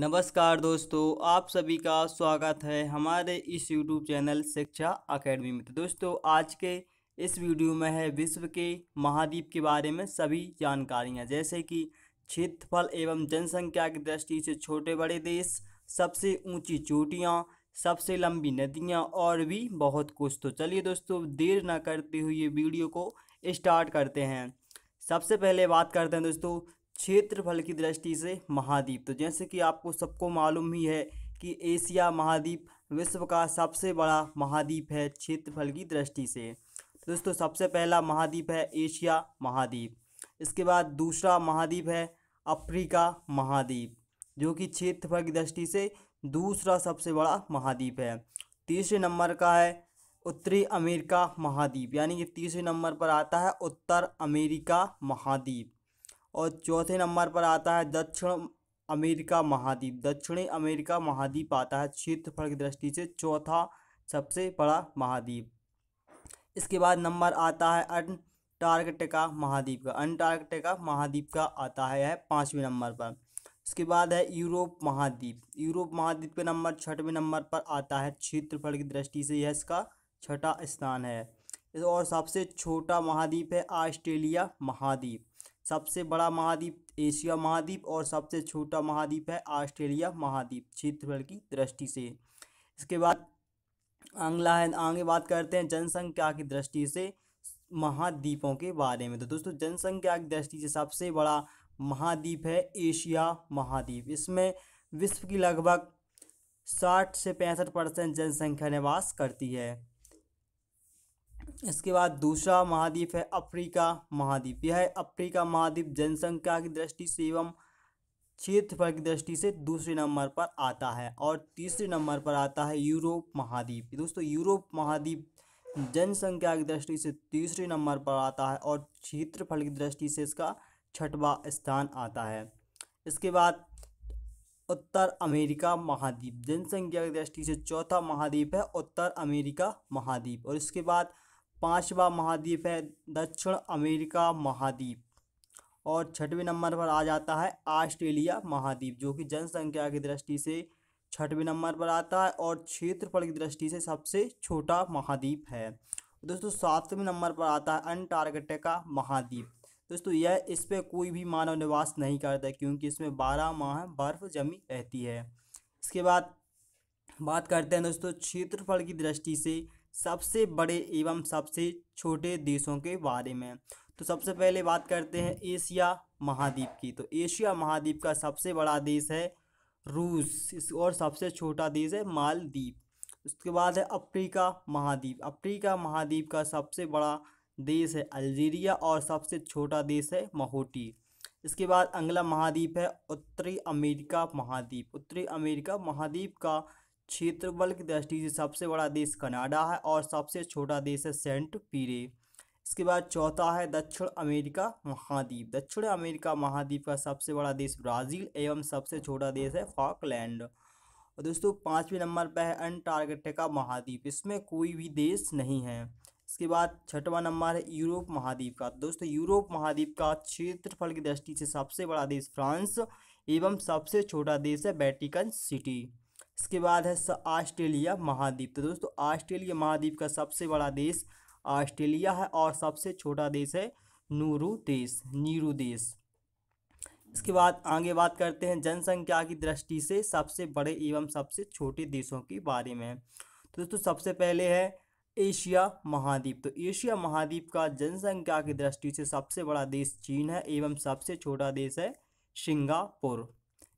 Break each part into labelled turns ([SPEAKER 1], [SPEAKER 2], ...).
[SPEAKER 1] नमस्कार दोस्तों आप सभी का स्वागत है हमारे इस YouTube चैनल शिक्षा अकेडमी में तो दोस्तों आज के इस वीडियो में है विश्व के महाद्वीप के बारे में सभी जानकारियां जैसे कि क्षेत्रफल एवं जनसंख्या की दृष्टि से छोटे बड़े देश सबसे ऊंची चोटियां सबसे लंबी नदियां और भी बहुत कुछ तो चलिए दोस्तों देर ना करते हुए वीडियो को स्टार्ट करते हैं सबसे पहले बात करते हैं दोस्तों क्षेत्रफल की दृष्टि से महाद्वीप तो जैसे कि आपको सबको मालूम ही है कि एशिया महाद्वीप विश्व का सबसे बड़ा महाद्वीप है क्षेत्रफल की दृष्टि से दोस्तों सबसे पहला महाद्वीप है एशिया महाद्वीप इसके बाद दूसरा महाद्वीप है अफ्रीका महाद्वीप जो कि क्षेत्रफल की दृष्टि से दूसरा सबसे बड़ा महाद्वीप है तीसरे नंबर का है उत्तरी अमेरिका महाद्वीप यानी कि तीसरे नंबर पर आता है उत्तर अमेरिका महाद्वीप और चौथे नंबर पर आता है दक्षिण अमेरिका महाद्वीप दक्षिणी अमेरिका महाद्वीप आता है क्षेत्रफल की दृष्टि से चौथा सबसे बड़ा महाद्वीप इसके बाद नंबर आता है अंटार्कटिका महाद्वीप का अंटार्कटिका महाद्वीप का आता है यह पाँचवें नंबर पर इसके बाद है यूरोप महाद्वीप यूरोप महाद्वीप का नंबर छठवें नंबर पर आता है क्षेत्रफल की दृष्टि से यह इसका छठा स्थान है और सबसे छोटा महाद्वीप है ऑस्ट्रेलिया महाद्वीप सबसे बड़ा महाद्वीप एशिया महाद्वीप और सबसे छोटा महाद्वीप है ऑस्ट्रेलिया महाद्वीप क्षेत्रफल की दृष्टि से इसके बाद अगला है आगे बात करते हैं जनसंख्या की दृष्टि से महाद्वीपों के बारे में तो दोस्तों जनसंख्या की दृष्टि से सबसे बड़ा महाद्वीप है एशिया महाद्वीप इसमें विश्व की लगभग साठ से पैंसठ परसेंट जनसंख्या निवास करती है इसके बाद दूसरा महाद्वीप है अफ्रीका महाद्वीप यह अफ्रीका महाद्वीप जनसंख्या की दृष्टि से एवं क्षेत्रफल की दृष्टि से दूसरे नंबर पर आता है और तीसरे नंबर पर आता है यूरोप महाद्वीप दोस्तों यूरोप महाद्वीप जनसंख्या की दृष्टि से तीसरे नंबर पर आता है और क्षेत्रफल की दृष्टि से इसका छठवा स्थान आता है इसके बाद उत्तर अमेरिका महाद्वीप जनसंख्या की दृष्टि से चौथा महाद्वीप है उत्तर अमेरिका महाद्वीप और इसके बाद पांचवा महाद्वीप है दक्षिण अमेरिका महाद्वीप और छठवें नंबर पर आ जाता है ऑस्ट्रेलिया महाद्वीप जो कि जनसंख्या की दृष्टि से छठवें नंबर पर आता है और क्षेत्रफल की दृष्टि से सबसे छोटा महाद्वीप है दोस्तों सातवें नंबर पर आता है अंटार्कटिका महाद्वीप दोस्तों यह इस पर कोई भी मानव निवास नहीं करता क्योंकि इसमें बारह माह बर्फ जमी रहती है इसके बाद बात करते हैं दोस्तों क्षेत्रफल की दृष्टि से सबसे बड़े एवं सबसे छोटे देशों के बारे में तो सबसे पहले बात करते हैं एशिया महाद्वीप की तो एशिया महाद्वीप का सबसे बड़ा देश है रूस और सबसे छोटा देश है मालदीप उसके बाद है अफ्रीका महाद्वीप अफ्रीका महाद्वीप का सबसे बड़ा देश है अल्जीरिया और सबसे छोटा देश है महोटी इसके बाद अंगला महाद्वीप है उत्तरी अमेरिका महाद्वीप उत्तरी अमेरिका महाद्वीप का क्षेत्रफल की दृष्टि से सबसे बड़ा देश कनाडा है और सबसे छोटा देश है सेंट पीरे इसके बाद चौथा है दक्षिण अमेरिका महाद्वीप दक्षिण अमेरिका महाद्वीप का सबसे बड़ा देश ब्राज़ील एवं सबसे छोटा देश है फॉकलैंड और दोस्तों पाँचवें नंबर पर है अंटार्कटिका महाद्वीप इसमें कोई भी देश नहीं है इसके बाद छठवां नंबर है यूरोप महाद्वीप का दोस्तों यूरोप महाद्वीप का क्षेत्रफल की दृष्टि से सबसे बड़ा देश फ्रांस एवं सबसे छोटा देश है वेटिकन सिटी इसके बाद है ऑस्ट्रेलिया महाद्वीप तो दोस्तों ऑस्ट्रेलिया महाद्वीप का सबसे बड़ा देश ऑस्ट्रेलिया है और सबसे छोटा देश है नूरू देश नीरू देश इसके बाद आगे बात करते हैं जनसंख्या की दृष्टि से सबसे बड़े एवं सबसे छोटे देशों के बारे में तो दोस्तों सबसे पहले है एशिया महाद्वीप तो एशिया महाद्वीप का जनसंख्या की दृष्टि से सबसे बड़ा देश चीन है एवं सबसे छोटा देश है सिंगापुर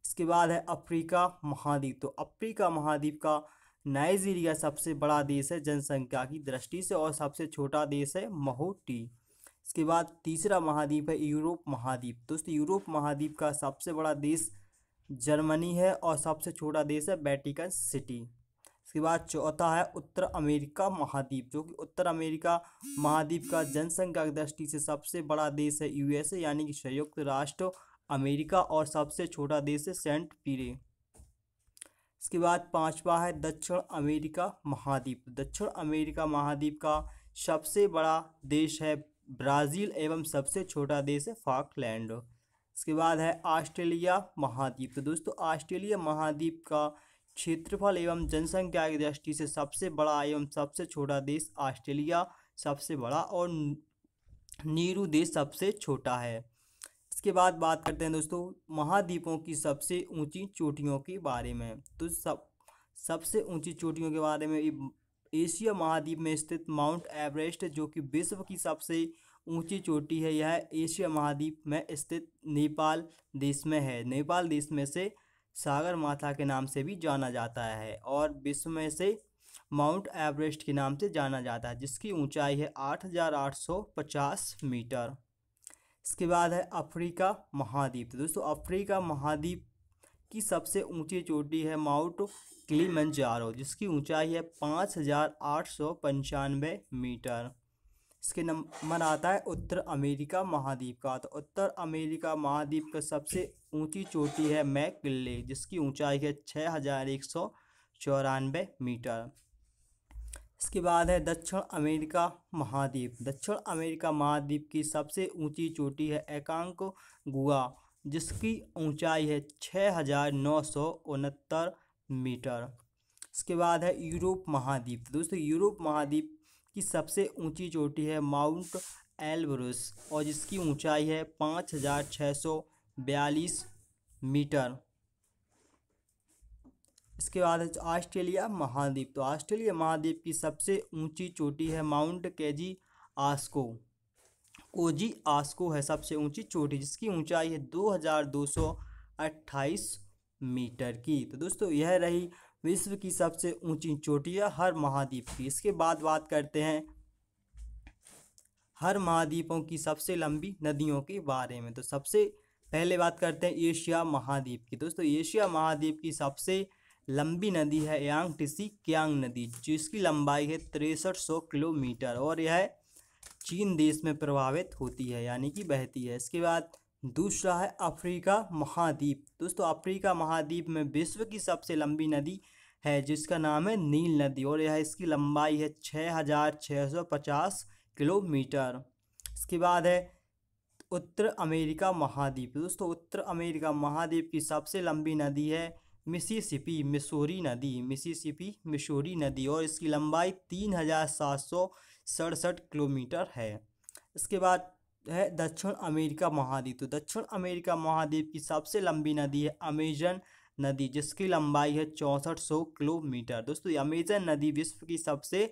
[SPEAKER 1] इसके बाद है अफ्रीका महाद्वीप तो अफ्रीका महाद्वीप का नाइजीरिया सबसे बड़ा देश है जनसंख्या की दृष्टि से और सबसे छोटा देश है महोटी इसके बाद तीसरा महाद्वीप है यूरोप महाद्वीप दोस्तों यूरोप महाद्वीप का सबसे बड़ा देश जर्मनी है और सबसे छोटा देश है वेटिकन सिटी इसके बाद चौथा है उत्तर अमेरिका महाद्वीप जो कि उत्तर अमेरिका महाद्वीप का जनसंख्या की दृष्टि से सबसे बड़ा देश है यूएसए यानी कि संयुक्त राष्ट्र अमेरिका और सबसे छोटा देश है सेंट पीरे इसके बाद पांचवा है दक्षिण अमेरिका महाद्वीप दक्षिण अमेरिका महाद्वीप का सबसे बड़ा देश है ब्राज़ील एवं सबसे छोटा देश है फाकलैंड इसके बाद है ऑस्ट्रेलिया महाद्वीप तो दोस्तों ऑस्ट्रेलिया महाद्वीप का क्षेत्रफल एवं जनसंख्या की दृष्टि से सबसे बड़ा एवं सबसे छोटा देश ऑस्ट्रेलिया सबसे बड़ा और नीरू देश सबसे छोटा है इसके बाद बात करते हैं दोस्तों महाद्वीपों की सबसे ऊंची चोटियों के बारे में तो सब सबसे ऊंची चोटियों के बारे में एशिया महाद्वीप में स्थित माउंट एवरेस्ट जो कि विश्व की सबसे ऊंची चोटी है यह एशिया महाद्वीप में स्थित नेपाल देश में है नेपाल देश में से सागर माथा के नाम से भी जाना जाता है और विश्व में से माउंट एवरेस्ट के नाम से जाना जाता है जिसकी ऊंचाई है पचास मीटर इसके बाद है अफ्रीका महाद्वीप तो दोस्तों अफ्रीका महाद्वीप की सबसे ऊंची चोटी है माउंट क्लीमंजारो जिसकी ऊंचाई है पाँच हज़ार आठ सौ पंचानवे मीटर इसके नंबर आता है उत्तर अमेरिका महाद्वीप का तो उत्तर अमेरिका महाद्वीप का सबसे ऊंची चोटी है मैक जिसकी ऊंचाई है छः हज़ार एक सौ चौरानवे मीटर इसके बाद है दक्षिण अमेरिका महाद्वीप दक्षिण अमेरिका महाद्वीप की सबसे ऊंची चोटी है एकांक गुआ जिसकी ऊंचाई है छः हजार नौ सौ उनहत्तर मीटर इसके बाद है यूरोप महाद्वीप दोस्तों यूरोप महाद्वीप की सबसे ऊंची चोटी है माउंट एल्ब्रस और जिसकी ऊंचाई है पाँच हजार छः सौ बयालीस मीटर इसके बाद ऑस्ट्रेलिया महाद्वीप तो ऑस्ट्रेलिया महाद्वीप की सबसे ऊंची चोटी है Mount Kosciuszko Kosciuszko है सबसे ऊंची चोटी जिसकी ऊंचाई है 2228 मीटर की तो दोस्तों यह रही विश्व की सबसे ऊंची है हर महाद्वीप की इसके बाद बात करते हैं हर महाद्वीपों की सबसे लंबी नदियों के बारे में तो सबसे पहले बात करते हैं एशिया महाद्वीप की दोस्तों एशिया महाद्वीप की सबसे लंबी नदी है यांग टिसी क्यांग नदी जिसकी लंबाई है तिरसठ सौ किलोमीटर और यह चीन देश में प्रभावित होती है यानी कि बहती है इसके बाद दूसरा है अफ्रीका महाद्वीप दोस्तों अफ्रीका महाद्वीप में विश्व की सबसे लंबी नदी है जिसका नाम है नील नदी और यह इसकी लंबाई है छः हज़ार छः सौ पचास किलोमीटर इसके बाद है उत्तर अमेरिका महाद्वीप दोस्तों उत्तर अमेरिका महाद्वीप की सबसे लंबी नदी है मिसिसिपी मिसोरी नदी मिसिसिपी मिसोरी नदी और इसकी लंबाई तीन हज़ार सात सौ सड़सठ किलोमीटर है इसके बाद है दक्षिण अमेरिका महाद्वीप तो दक्षिण अमेरिका महाद्वीप की सबसे लंबी नदी है अमेजन नदी जिसकी लंबाई है चौंसठ सौ किलोमीटर दोस्तों अमेजन नदी विश्व की सबसे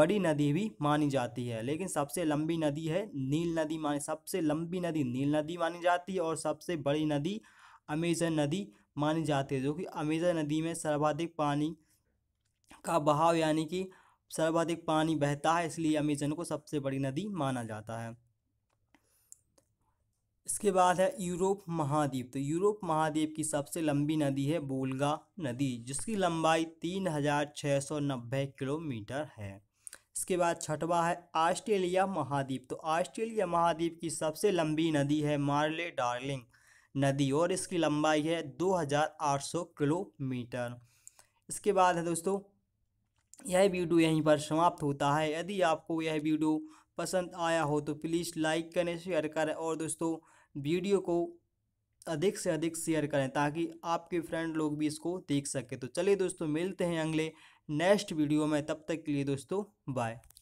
[SPEAKER 1] बड़ी नदी भी मानी जाती है लेकिन सबसे लंबी नदी है नील नदी मानी सबसे लंबी नदी नील नदी मानी जाती है और सबसे बड़ी नदी अमेजन नदी मानी जाती है जो कि अमेजा नदी में सर्वाधिक पानी का बहाव यानी कि सर्वाधिक पानी बहता है इसलिए अमेजन को सबसे बड़ी नदी माना जाता है इसके बाद है यूरोप महाद्वीप तो यूरोप महाद्वीप की सबसे लंबी नदी है बोलगा नदी जिसकी लंबाई तीन हजार छः सौ नब्बे किलोमीटर है इसके बाद छठवा है ऑस्ट्रेलिया महाद्वीप तो ऑस्ट्रेलिया महाद्वीप की सबसे लंबी नदी है मार्ले डार्लिंग नदी और इसकी लंबाई है 2800 किलोमीटर इसके बाद है दोस्तों यह वीडियो यहीं पर समाप्त होता है यदि आपको यह वीडियो पसंद आया हो तो प्लीज़ लाइक करें शेयर करें और दोस्तों वीडियो को अधिक से अधिक शेयर करें ताकि आपके फ्रेंड लोग भी इसको देख सकें तो चलिए दोस्तों मिलते हैं अगले नेक्स्ट वीडियो में तब तक के लिए दोस्तों बाय